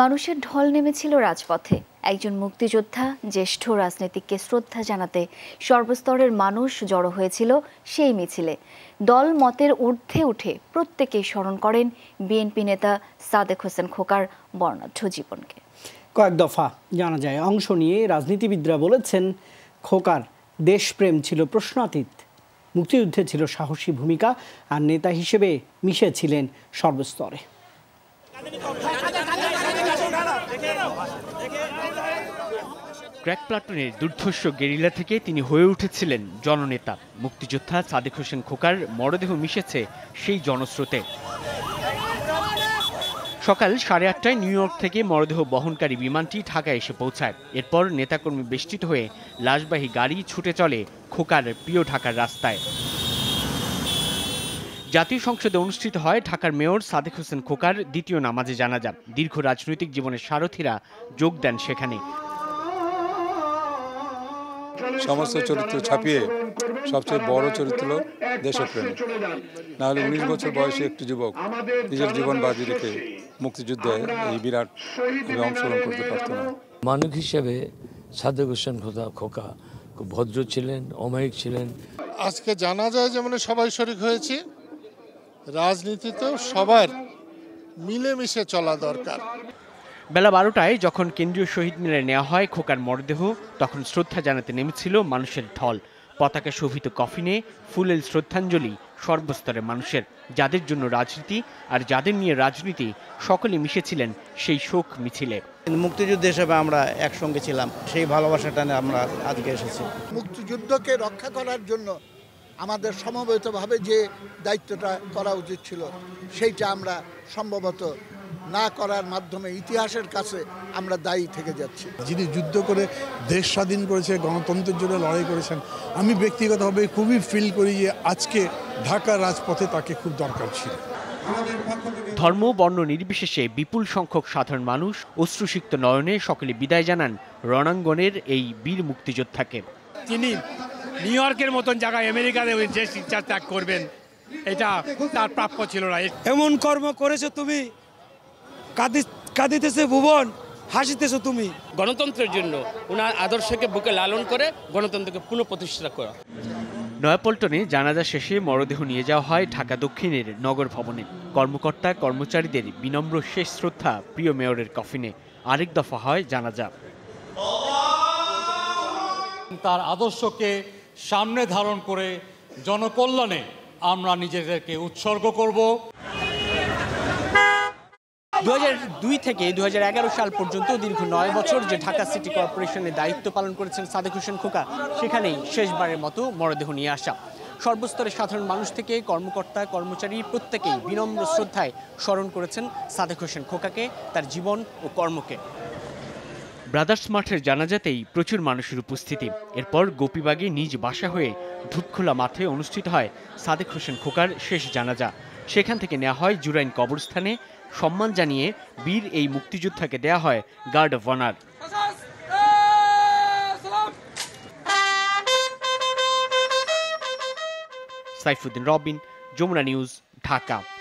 মানুষের ঢল নেমেছিল রাজপথে একজন মুক্তিযোদ্ধা জ্যেষ্ঠ রাজনীতিককে শ্রদ্ধা জানাতে সর্বস্তরের মানুষ জড়ো হয়েছিল সেই মিছিলে দল মতের ঊর্ধ্বে উঠে প্রত্যেকেই স্মরণ করেন বিএনপি নেতা সাদেক হোসেন খোকার বর্ণাঢ্য জীবনকে কয়েক দফা জানা যায় অংশ নিয়ে রাজনীতিবিদরা বলেছেন খোকার দেশপ্রেম ছিল প্রশ্নাতীত মুক্তিযুদ্ধে ছিল সাহসী ভূমিকা আর নেতা হিসেবে মিশেছিলেন সর্বস্তরে ক্র্যাক প্লাটুনের দুর্ধর্ষ গেরিলা থেকে তিনি হয়ে উঠেছিলেন জননেতা মুক্তিযোদ্ধা সাদেক হোসেন খোকার মরদেহ মিশেছে সেই জনস্রোতে সকাল সাড়ে আটটায় নিউ ইয়র্ক থেকে মরদেহ বহনকারী বিমানটি ঢাকায় এসে পৌঁছায় এরপর নেতাকর্মী বেষ্টিত হয়ে লাশবাহী গাড়ি ছুটে চলে খোকার প্রিয় ঢাকার রাস্তায় জাতীয় সংসদে অনুষ্ঠিত হয় ঢাকার মেয়র সাদেক হোসেন খোকার দ্বিতীয় নামাজে জানা যান দীর্ঘ রাজনৈতিক জীবনের সারথীরা যোগ দেন সেখানে সমস্ত চরিত্র ছাপিয়ে সবচেয়ে বড় চরিত্র দেশপ্রেমী নাহলে উনিশ বছর বয়সে একটি যুবক নিজের জীবন বাজি রেখে মুক্তিযুদ্ধে এই বিরাট অংশগ্রহণ করতে পারত না মানুষ হিসেবে সাদেক হোসেন খোদা খোকা খুব ভদ্র ছিলেন অমায়িক ছিলেন আজকে জানা যায় যে মানে সবাই শরিক হয়েছে রাজনীতিতেও সবার মিলেমিশে চলা দরকার বেলা বারোটায় যখন কেন্দ্রীয় শহীদ মিলে নেওয়া হয় খোকার মরদেহ তখন শ্রদ্ধা জানাতে নেমেছিল মানুষের ঢল পতাকা শোভিত কফিনে ফুলেল শ্রদ্ধাঞ্জলি সর্বস্তরের মানুষের যাদের জন্য রাজনীতি আর যাদের নিয়ে রাজনীতি সকলে মিশেছিলেন সেই শোক মিছিলে মুক্তিযুদ্ধ হিসেবে আমরা একসঙ্গে ছিলাম সেই ভালোবাসাটা আমরা আজকে এসেছি মুক্তিযুদ্ধকে রক্ষা করার জন্য আমাদের সমবেতভাবে যে দায়িত্বটা করা উচিত ছিল সেইটা আমরা সম্ভবত না করার মাধ্যমে ইতিহাসের কাছে আমরা দায়ী থেকে যাচ্ছি যিনি যুদ্ধ করে দেশ স্বাধীন করেছে গণতন্ত্রের জন্য লড়াই করেছেন আমি ব্যক্তিগতভাবে খুবই ফিল করি যে আজকে ঢাকা রাজপথে তাকে খুব দরকার ছিল ধর্ম বর্ণ নির্বিশেষে বিপুল সংখ্যক সাধারণ মানুষ অশ্রুসিক্ত নয়নে সকলে বিদায় জানান রণাঙ্গনের এই বীর মুক্তিযোদ্ধাকে তিনি নিউ ইয়র্কের মতন জায়গায় আমেরিকাতে যে শিক্ষা ত্যাগ করবেন এটা তার প্রাপ্য ছিল না এমন কর্ম করেছো তুমি কাঁদিতেছে ভুবন হাসিতেছো তুমি গণতন্ত্রের জন্য ওনার আদর্শকে বুকে লালন করে গণতন্ত্রকে পুনঃপ্রতিষ্ঠা করা নয়াপল্টনে জানাজা শেষে মরদেহ নিয়ে যাওয়া হয় ঢাকা দক্ষিণের নগর ভবনে কর্মকর্তা কর্মচারীদের বিনম্র শেষ শ্রদ্ধা প্রিয় মেয়রের কফিনে আরেক দফা হয় জানাজা তার আদর্শকে সামনে ধারণ করে জনকল্যাণে আমরা নিজেদেরকে উৎসর্গ করব দু থেকে দু সাল পর্যন্ত দীর্ঘ নয় বছর যে ঢাকা সিটি কর্পোরেশনের দায়িত্ব পালন করেছেন সাদেক হোসেন খোকা সেখানেই শেষবারের মতো মরদেহ নিয়ে আসা সর্বস্তরে সাধারণ মানুষ থেকে কর্মকর্তা কর্মচারী প্রত্যেকেই বিনম্র শ্রদ্ধায় স্মরণ করেছেন সাদেক হোসেন খোকাকে তার জীবন ও কর্মকে ব্রাদার্স মাঠের জানাজাতেই প্রচুর মানুষের উপস্থিতি এরপর গোপীবাগে নিজ বাসা হয়ে ধূপখোলা মাঠে অনুষ্ঠিত হয় সাদেক হোসেন খোকার শেষ জানাজা সেখান থেকে নেওয়া হয় জুরাইন কবরস্থানে সম্মান জানিয়ে বীর এই মুক্তিযোদ্ধাকে দেয়া হয় guard of honour Saifuddin Robin Jamuna news Dhaka